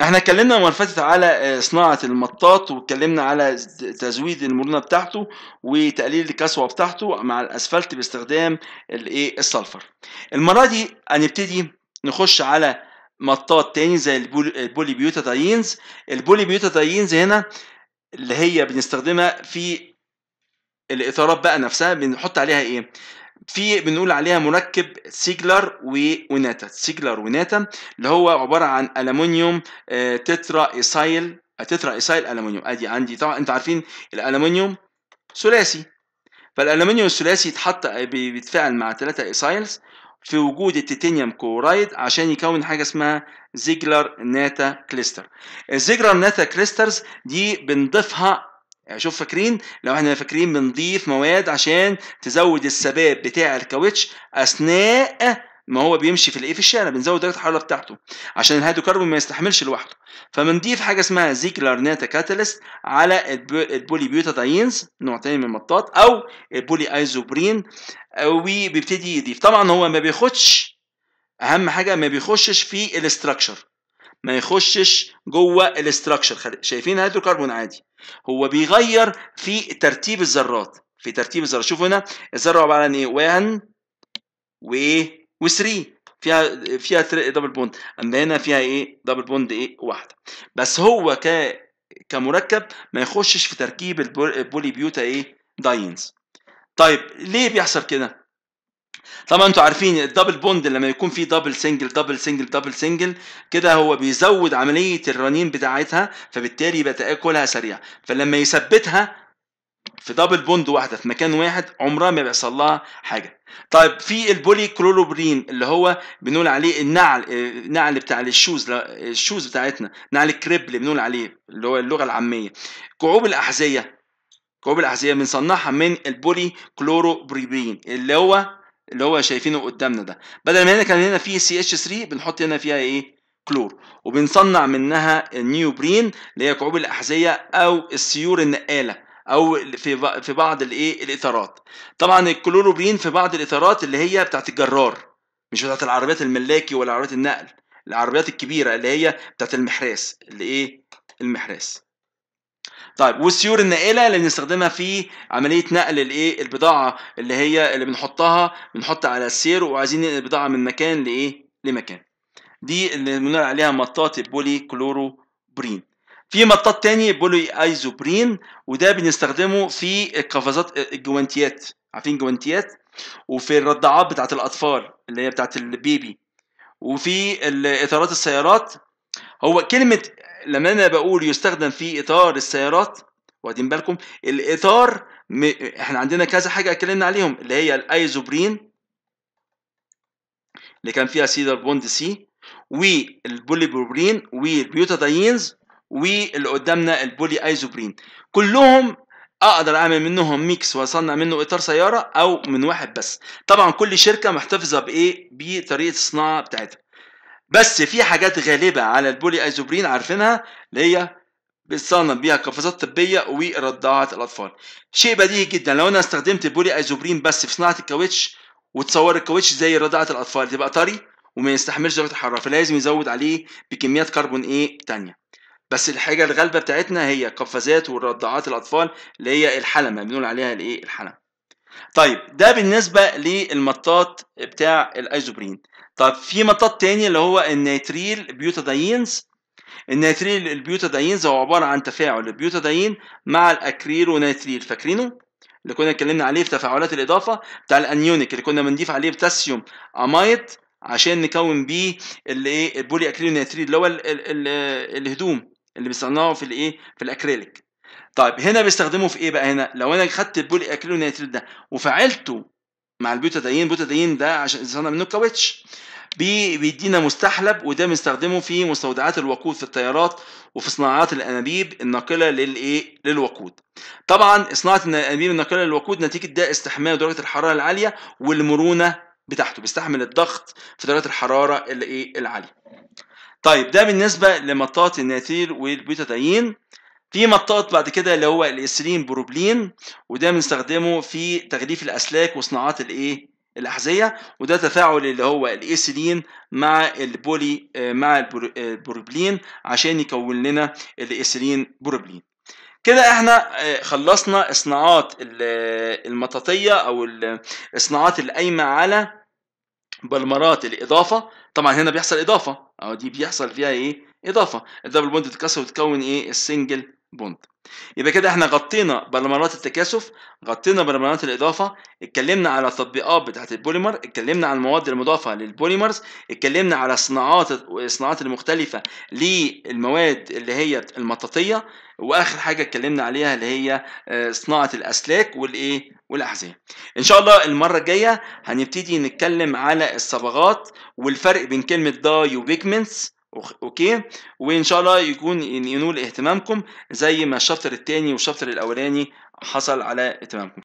احنا اتكلمنا المره اللي فاتت على آه، صناعه المطاط واتكلمنا على تزويد المرونه بتاعته وتقليل الكسوه بتاعته مع الاسفلت باستخدام الايه السلفر المره دي هنبتدي نخش على مطاط تاني زي البولي بيوتاداينز البولي بيوتاداينز هنا اللي هي بنستخدمها في الاطارات بقى نفسها بنحط عليها ايه في بنقول عليها مركب سيجلر وناتا سيجلر وناتا اللي هو عباره عن المونيوم آه، تترا ايسايل آه، تترا ايسايل المونيوم ادي عندي طبعا انتوا عارفين الالومنيوم ثلاثي فالالومنيوم الثلاثي يتحط آه، بيتفاعل مع ثلاثه ايسايلز في وجود التيتانيوم كورايد عشان يكون حاجه اسمها زيجلر ناتا كليستر الزيجلر ناتا كليسترز دي بنضيفها يعني شوف فاكرين لو احنا فاكرين بنضيف مواد عشان تزود السباب بتاع الكاوتش اثناء ما هو بيمشي في الايه في الشارع بنزود درجه الحراره بتاعته عشان الهيدروكربون ما يستحملش لوحده فبنضيف حاجه اسمها زيكلارناتا كاتاليست على البولي بيوتاداينز نوع تاني من المطاط او البولي ايزوبرين وبيبتدي يضيف طبعا هو ما بياخدش اهم حاجه ما بيخشش في الاستراكشر ما يخشش جوه الاستراكشر شايفين هيدروكربون عادي هو بيغير في ترتيب الذرات في ترتيب الذرات شوفوا هنا الذره عباره عن ايه 1 و و3 فيها فيها دبل بوند اما هنا فيها ايه دبل بوند ايه واحده بس هو ك كمركب ما يخشش في تركيب البولي بيوتا ايه داينز طيب ليه بيحصل كده طبعا انتوا عارفين الدبل بوند لما يكون في دبل سنجل دبل سنجل دبل سنجل كده هو بيزود عمليه الرنين بتاعتها فبالتالي يبقى تاكلها سريع فلما يثبتها في دبل بوند واحده في مكان واحد عمرها ما بيحصل لها حاجه طيب في البولي كلوروبرين اللي هو بنقول عليه النعل النعل بتاع الشوز الشوز بتاعتنا نعل الكريب اللي بنقول عليه اللي هو اللغه العاميه كعوب الاحذيه كعوب الاحذيه بنصنعها من البولي كلوروبرين اللي هو اللي هو شايفينه قدامنا ده بدل ما هنا كان هنا في سي اتش 3 بنحط هنا فيها ايه كلور وبنصنع منها النيوبرين اللي هي كعوب الاحذيه او السيور النقاله او في في بعض الايه الاثارات طبعا الكلوروبرين في بعض الاثارات اللي هي بتاعت الجرار مش بتاعت العربيات الملاكي ولا عربيات النقل العربيات الكبيره اللي هي بتاعت المحراس اللي ايه المحراس طيب والسيور النائله اللي بنستخدمها في عمليه نقل الايه البضاعه اللي هي اللي بنحطها بنحط على السير وعايزين ننقل البضاعه من مكان لايه لمكان دي اللي بنقول عليها مطاط البولي كلوروبرين في مطاط تاني بولي ايزوبرين وده بنستخدمه في القفازات الجوانتيات عارفين جوانتيات وفي الرضاعات بتاعه الاطفال اللي هي بتاعه البيبي وفي اطارات السيارات هو كلمه لما انا بقول يستخدم في اطار السيارات واخدين بالكم الاطار م... احنا عندنا كذا حاجه اتكلمنا عليهم اللي هي الايزوبرين اللي كان فيها سيدر بوند سي والبوليبروبرين والبيوتاداينز واللي قدامنا البولي ايزوبرين كلهم اقدر اعمل منهم ميكس واصنع منه اطار سياره او من واحد بس طبعا كل شركه محتفظه بايه بطريقه الصناعه بتاعتها بس في حاجات غالبه على البولي ايزوبرين عارفينها اللي هي بتصنف بيها قفازات طبيه ورضاعات الاطفال شيء بديهي جدا لو انا استخدمت البولي ايزوبرين بس في صناعه الكاوتش وتصور الكاوتش زي رضاعه الاطفال تبقى طري وما يستحملش درجه الحراره فلازم يزود عليه بكميات كربون ايه تانية بس الحاجه الغالبه بتاعتنا هي قفازات ورضاعات الاطفال اللي هي الحلمه بنقول عليها الايه الحلمه طيب ده بالنسبه للمطاط بتاع الايزوبرين طب في مطاط تاني اللي هو النيتريل بيوتاداينز النيتريل البيوتاداينز هو عباره عن تفاعل البيوتاداين مع ونيتريل فاكرينه اللي كنا اتكلمنا عليه في تفاعلات الاضافه بتاع الانيونيك اللي كنا بنضيف عليه بوتاسيوم امايت عشان نكون بيه اللي ايه البولي نيتريل اللي هو الهدوم اللي بيصنعه في الايه في الاكريليك طيب هنا بيستخدموه في ايه بقى هنا لو انا خدت البولي اكريلونيتريد ده وفعلته مع البيوتادين البيوتادين ده عشان صنع منه الكاوتش بي بيدينا مستحلب وده بنستخدمه في مستودعات الوقود في الطيارات وفي صناعات الانابيب الناقله للايه للوقود طبعا صناعه الانابيب الناقله للوقود نتيجه ده استحمال درجه الحراره العاليه والمرونه بتاعته بيستحمل الضغط في درجه الحراره الايه العاليه طيب ده بالنسبه لمطاط الناتيل والبيوتادين في مطاط بعد كده اللي هو الاسرين بروبلين وده بنستخدمه في تغليف الاسلاك وصناعات الايه الاحذيه وده تفاعل اللي هو الايسيلين مع البولي آه، مع البروبلين آه، عشان يكون لنا الايسيلين بروبلين كده احنا آه، خلصنا صناعات المطاطيه او الصناعات القايمه على بلمرات الاضافه طبعا هنا بيحصل اضافه او دي بيحصل فيها ايه اضافه الدبل بوند تتكسر وتكون ايه السنجل بوند يبقى كده احنا غطينا بلمرات التكاثف غطينا بلمرات الاضافه اتكلمنا على التطبيقات بتاعه البوليمر اتكلمنا على المواد المضافه للبوليمرز اتكلمنا على الصناعات الصناعات المختلفه للمواد اللي هي المطاطيه واخر حاجه اتكلمنا عليها اللي هي آه، صناعه الاسلاك والايه والاحذيه ان شاء الله المره الجايه هنبتدي نتكلم على الصبغات والفرق بين كلمه داي وبيجمنتس اوكي وان شاء الله يكون ينول اهتمامكم زي ما الشابتر التاني والشابتر الاولاني حصل على اهتمامكم